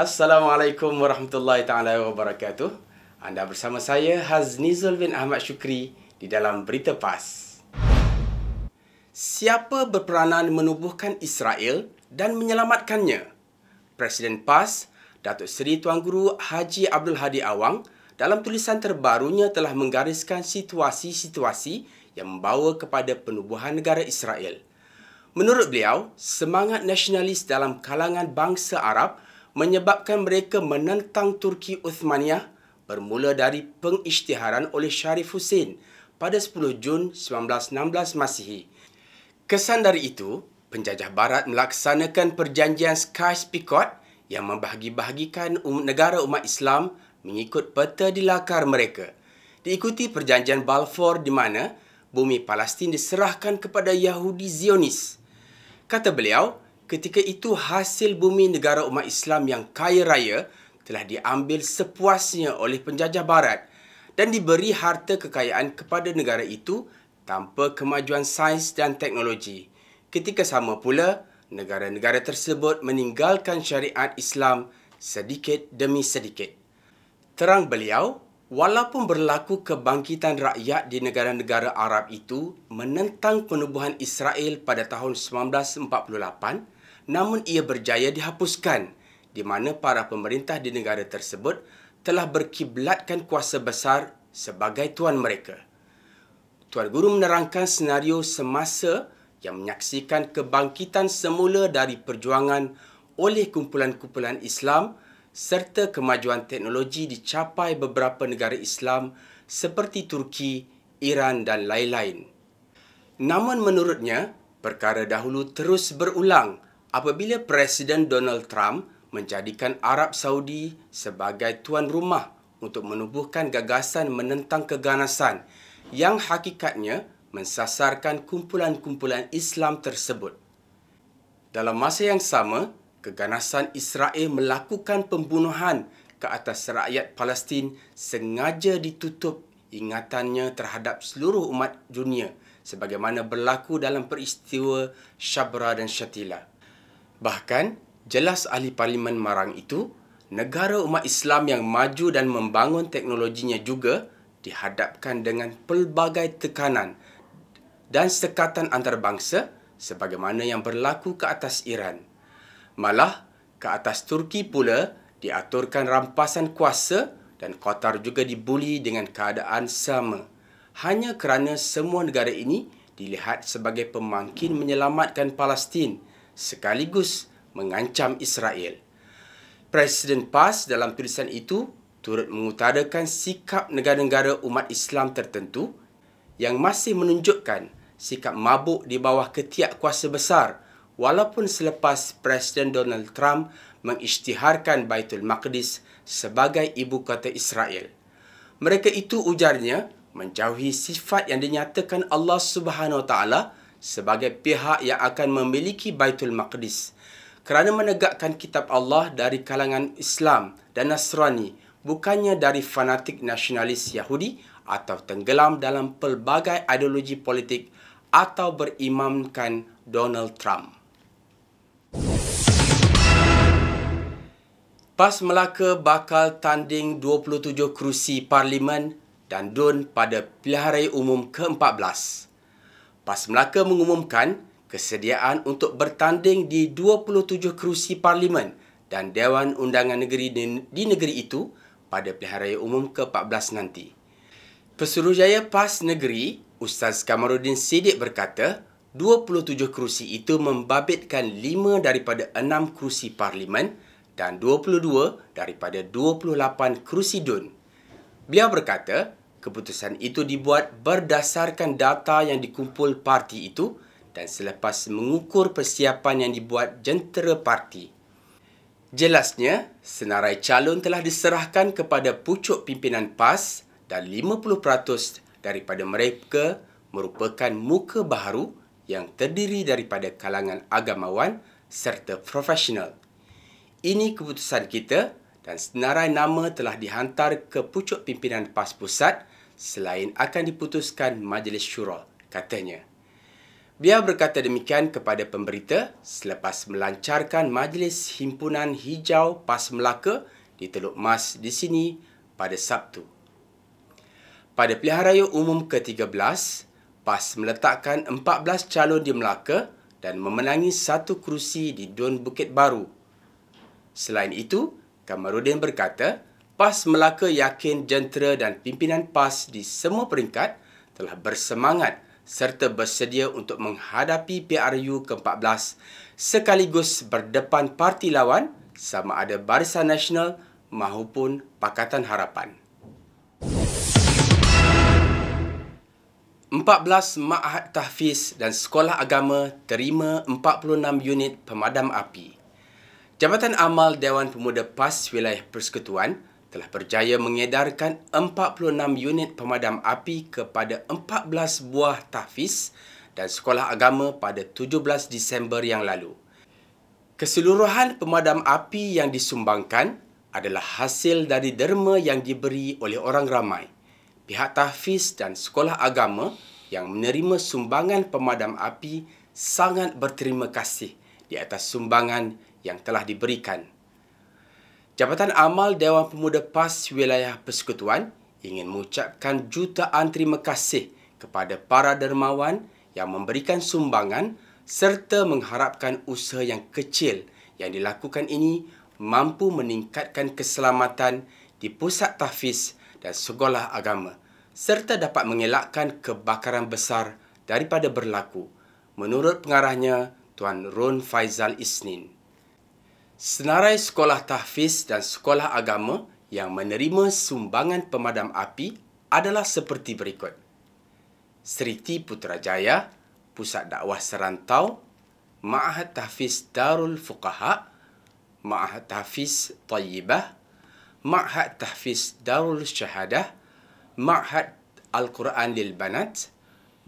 Assalamualaikum warahmatullahi taala wabarakatuh. Anda bersama saya Haznizul bin Ahmad Shukri di dalam Berita Pas. Siapa berperanan menubuhkan Israel dan menyelamatkannya? Presiden PAS, Datuk Seri Tuan Guru Haji Abdul Hadi Awang dalam tulisan terbarunya telah menggariskan situasi-situasi yang membawa kepada penubuhan negara Israel. Menurut beliau, semangat nasionalis dalam kalangan bangsa Arab – menyebabkan mereka menentang Turki Uthmaniyah bermula dari pengisytiharan oleh Sharif Hussein pada 10 Jun 1916 Masihi. Kesan dari itu, penjajah barat melaksanakan perjanjian Sykes-Picot yang membahagi-bahagikan um-, negara umat Islam mengikut peta dilakar mereka. Diikuti perjanjian Balfour di mana bumi Palestin diserahkan kepada Yahudi Zionis. Kata beliau, ketika itu hasil bumi negara umat Islam yang kaya raya telah diambil sepuasnya oleh penjajah barat dan diberi harta kekayaan kepada negara itu tanpa kemajuan sains dan teknologi. Ketika sama pula, negara-negara tersebut meninggalkan syariat Islam sedikit demi sedikit. Terang beliau, walaupun berlaku kebangkitan rakyat di negara-negara Arab itu menentang penubuhan Israel pada tahun 1948, namun ia berjaya dihapuskan di mana para pemerintah di negara tersebut telah berkiblatkan kuasa besar sebagai tuan mereka. Tuan Guru menerangkan senario semasa yang menyaksikan kebangkitan semula dari perjuangan oleh kumpulan-kumpulan Islam serta kemajuan teknologi dicapai beberapa negara Islam seperti Turki, Iran dan lain-lain. Namun menurutnya, perkara dahulu terus berulang – apabila Presiden Donald Trump menjadikan Arab Saudi sebagai tuan rumah untuk menubuhkan gagasan menentang keganasan yang hakikatnya mensasarkan kumpulan-kumpulan Islam tersebut. Dalam masa yang sama, keganasan Israel melakukan pembunuhan ke atas rakyat Palestin sengaja ditutup ingatannya terhadap seluruh umat dunia sebagaimana berlaku dalam peristiwa Shabra dan Shatila. Bahkan, jelas ahli parlimen Marang itu, negara umat Islam yang maju dan membangun teknologinya juga dihadapkan dengan pelbagai tekanan dan sekatan antarabangsa sebagaimana yang berlaku ke atas Iran. Malah, ke atas Turki pula diaturkan rampasan kuasa dan Qatar juga dibuli dengan keadaan sama. Hanya kerana semua negara ini dilihat sebagai pemangkin menyelamatkan Palestin sekaligus mengancam Israel. Presiden PAS dalam tulisan itu turut mengutarakan sikap negara-negara umat Islam tertentu yang masih menunjukkan sikap mabuk di bawah ketiak kuasa besar walaupun selepas Presiden Donald Trump mengisytiharkan Baitul Maqdis sebagai ibu kota Israel. Mereka itu ujarnya menjauhi sifat yang dinyatakan Allah Subhanahu Wa Taala sebagai pihak yang akan memiliki Baitul Maqdis kerana menegakkan kitab Allah dari kalangan Islam dan Nasrani bukannya dari fanatik nasionalis Yahudi atau tenggelam dalam pelbagai ideologi politik atau berimamkan Donald Trump. PAS Melaka bakal tanding 27 kerusi parlimen dan DUN pada pilihan raya umum ke-14. PAS Melaka mengumumkan kesediaan untuk bertanding di 27 kerusi Parlimen dan Dewan Undangan Negeri di negeri itu pada pilihan raya umum ke-14 nanti. Pesuruhjaya PAS Negeri, Ustaz Kamarudin Sidik berkata, 27 kerusi itu membabitkan 5 daripada 6 kerusi Parlimen dan 22 daripada 28 kerusi DUN. Beliau berkata, Keputusan itu dibuat berdasarkan data yang dikumpul parti itu dan selepas mengukur persiapan yang dibuat jentera parti. Jelasnya, senarai calon telah diserahkan kepada pucuk pimpinan PAS dan 50% daripada mereka merupakan muka baharu yang terdiri daripada kalangan agamawan serta profesional. Ini keputusan kita dan senarai nama telah dihantar ke pucuk pimpinan PAS Pusat selain akan diputuskan majlis syura, katanya. Beliau berkata demikian kepada pemberita selepas melancarkan majlis himpunan hijau PAS Melaka di Teluk Mas di sini pada Sabtu. Pada pilihan raya umum ke-13, PAS meletakkan 14 calon di Melaka dan memenangi satu kerusi di Dun Bukit Baru. Selain itu, Kamarudin berkata, PAS Melaka yakin jentera dan pimpinan PAS di semua peringkat telah bersemangat serta bersedia untuk menghadapi PRU ke-14 sekaligus berdepan parti lawan sama ada Barisan Nasional maupun Pakatan Harapan. 14 Ma'ahad Tahfiz dan Sekolah Agama terima 46 unit pemadam api. Jabatan Amal Dewan Pemuda PAS Wilayah Persekutuan – telah berjaya mengedarkan 46 unit pemadam api kepada 14 buah tahfiz dan sekolah agama pada 17 Disember yang lalu. Keseluruhan pemadam api yang disumbangkan adalah hasil dari derma yang diberi oleh orang ramai, pihak tahfiz dan sekolah agama yang menerima sumbangan pemadam api sangat berterima kasih di atas sumbangan yang telah diberikan. Jabatan Amal Dewan Pemuda PAS Wilayah Persekutuan ingin mengucapkan jutaan terima kasih kepada para dermawan yang memberikan sumbangan serta mengharapkan usaha yang kecil yang dilakukan ini mampu meningkatkan keselamatan di pusat tahfiz dan sekolah agama serta dapat mengelakkan kebakaran besar daripada berlaku menurut pengarahnya Tuan Ron Faizal Isnin. Senarai Sekolah Tahfiz dan Sekolah Agama yang menerima sumbangan pemadam api adalah seperti berikut. Seriti Putrajaya, Pusat Dakwah Serantau, Ma'ahat Tahfiz Darul Fuqaha, Ma'ahat Tahfiz Tayyibah, Ma'ahat Tahfiz Darul Syahadah, Ma'ahat Al-Quran Lil Banat,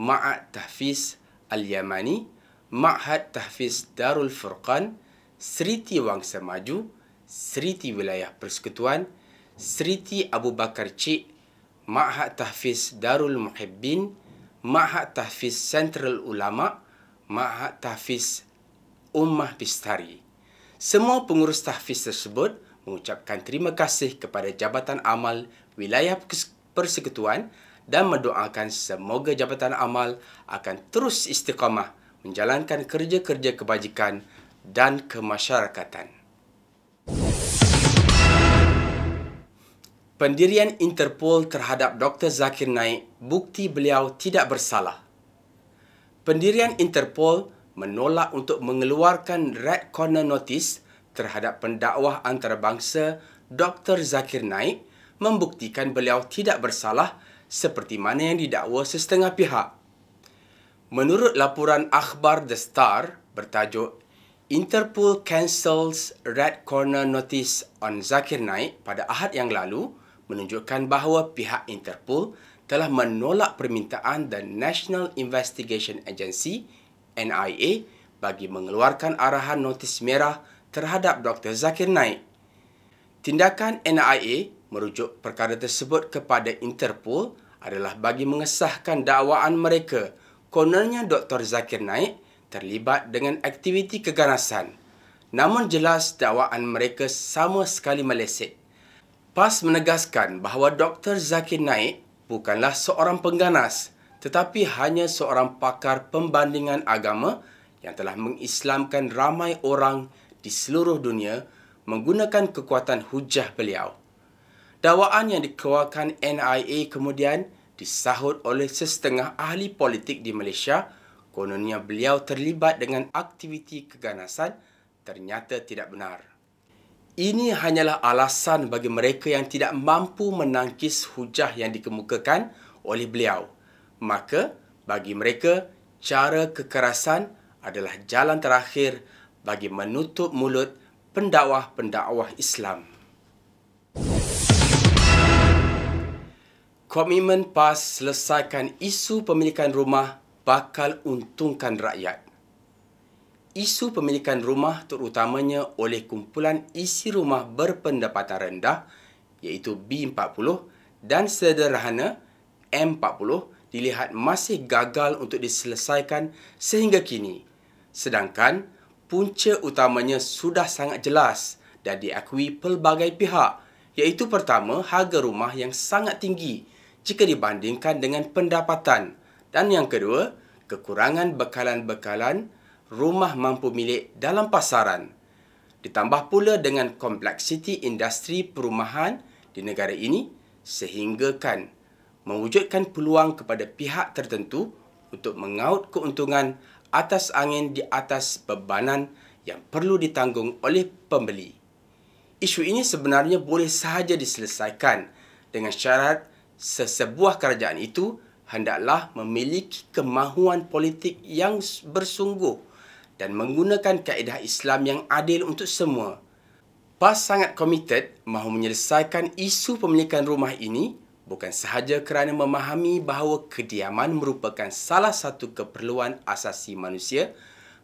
Ma'ahat Tahfiz Al-Yamani, Ma'ahat Tahfiz Darul Furqan, Seriti Wangsa Maju, Seriti Wilayah Persekutuan, Seriti Abu Bakar Cik, Ma'had Tahfiz Darul Muhibbin, Ma'had Tahfiz Central Ulama, Ma'had Tahfiz Ummah Bistari. Semua pengurus tahfiz tersebut mengucapkan terima kasih kepada Jabatan Amal Wilayah Persekutuan dan mendoakan semoga Jabatan Amal akan terus istiqamah menjalankan kerja-kerja kebajikan dan kemasyarakatan. Pendirian Interpol terhadap Dr. Zakir Naik bukti beliau tidak bersalah. Pendirian Interpol menolak untuk mengeluarkan red corner notice terhadap pendakwah antarabangsa Dr. Zakir Naik membuktikan beliau tidak bersalah seperti mana yang didakwa sesetengah pihak. Menurut laporan akhbar The Star bertajuk Interpol cancels red corner notice on Zakir Naik pada Ahad yang lalu menunjukkan bahawa pihak Interpol telah menolak permintaan The National Investigation Agency NIA bagi mengeluarkan arahan notis merah terhadap Dr Zakir Naik. Tindakan NIA merujuk perkara tersebut kepada Interpol adalah bagi mengesahkan dakwaan mereka. Kononnya Dr Zakir Naik terlibat dengan aktiviti keganasan. Namun jelas dakwaan mereka sama sekali meleset. PAS menegaskan bahawa Dr. Zakir Naik bukanlah seorang pengganas tetapi hanya seorang pakar pembandingan agama yang telah mengislamkan ramai orang di seluruh dunia menggunakan kekuatan hujah beliau. Dakwaan yang dikeluarkan NIA kemudian disahut oleh sesetengah ahli politik di Malaysia Kononnya beliau terlibat dengan aktiviti keganasan ternyata tidak benar. Ini hanyalah alasan bagi mereka yang tidak mampu menangkis hujah yang dikemukakan oleh beliau. Maka bagi mereka cara kekerasan adalah jalan terakhir bagi menutup mulut pendakwah-pendakwah Islam. Komitmen PAS selesaikan isu pemilikan rumah bakal untungkan rakyat. Isu pemilikan rumah terutamanya oleh kumpulan isi rumah berpendapatan rendah iaitu B40 dan sederhana M40 dilihat masih gagal untuk diselesaikan sehingga kini. Sedangkan punca utamanya sudah sangat jelas dan diakui pelbagai pihak iaitu pertama harga rumah yang sangat tinggi jika dibandingkan dengan pendapatan. Dan yang kedua, kekurangan bekalan-bekalan rumah mampu milik dalam pasaran. Ditambah pula dengan kompleksiti industri perumahan di negara ini sehinggakan mewujudkan peluang kepada pihak tertentu untuk mengaut keuntungan atas angin di atas bebanan yang perlu ditanggung oleh pembeli. Isu ini sebenarnya boleh sahaja diselesaikan dengan syarat sesebuah kerajaan itu hendaklah memiliki kemahuan politik yang bersungguh dan menggunakan kaedah Islam yang adil untuk semua. PAS sangat komited mahu menyelesaikan isu pemilikan rumah ini bukan sahaja kerana memahami bahawa kediaman merupakan salah satu keperluan asasi manusia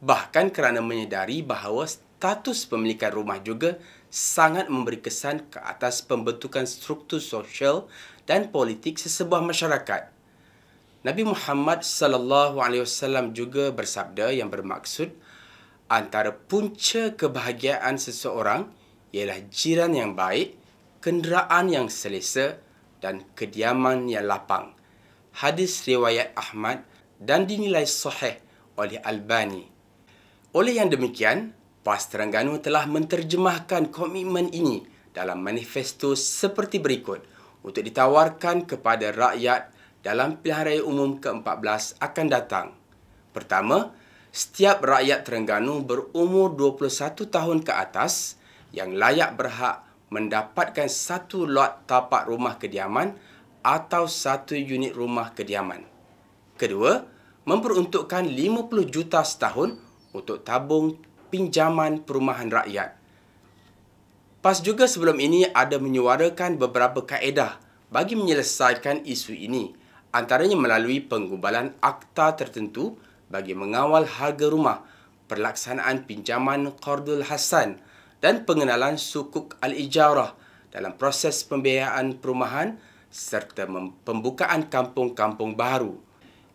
bahkan kerana menyedari bahawa status pemilikan rumah juga sangat memberi kesan ke atas pembentukan struktur sosial dan politik sesebuah masyarakat. Nabi Muhammad sallallahu alaihi wasallam juga bersabda yang bermaksud antara punca kebahagiaan seseorang ialah jiran yang baik, kenderaan yang selesa dan kediaman yang lapang. Hadis riwayat Ahmad dan dinilai sahih oleh Albani. Oleh yang demikian, PAS Terengganu telah menterjemahkan komitmen ini dalam manifesto seperti berikut untuk ditawarkan kepada rakyat dalam pilihan raya umum ke-14 akan datang. Pertama, setiap rakyat Terengganu berumur 21 tahun ke atas yang layak berhak mendapatkan satu lot tapak rumah kediaman atau satu unit rumah kediaman. Kedua, memperuntukkan 50 juta setahun untuk tabung pinjaman perumahan rakyat. PAS juga sebelum ini ada menyuarakan beberapa kaedah bagi menyelesaikan isu ini antaranya melalui penggubalan akta tertentu bagi mengawal harga rumah, pelaksanaan pinjaman Qardul Hasan dan pengenalan sukuk Al-Ijarah dalam proses pembiayaan perumahan serta pembukaan kampung-kampung baru.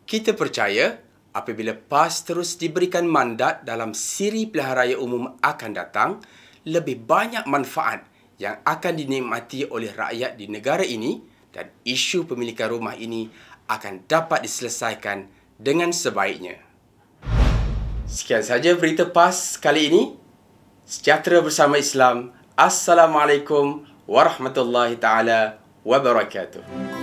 Kita percaya apabila PAS terus diberikan mandat dalam siri pilihan raya umum akan datang, lebih banyak manfaat yang akan dinikmati oleh rakyat di negara ini dan isu pemilikan rumah ini akan dapat diselesaikan dengan sebaiknya. Sekian sahaja berita PAS kali ini. Sejahtera bersama Islam. Assalamualaikum warahmatullahi taala wabarakatuh.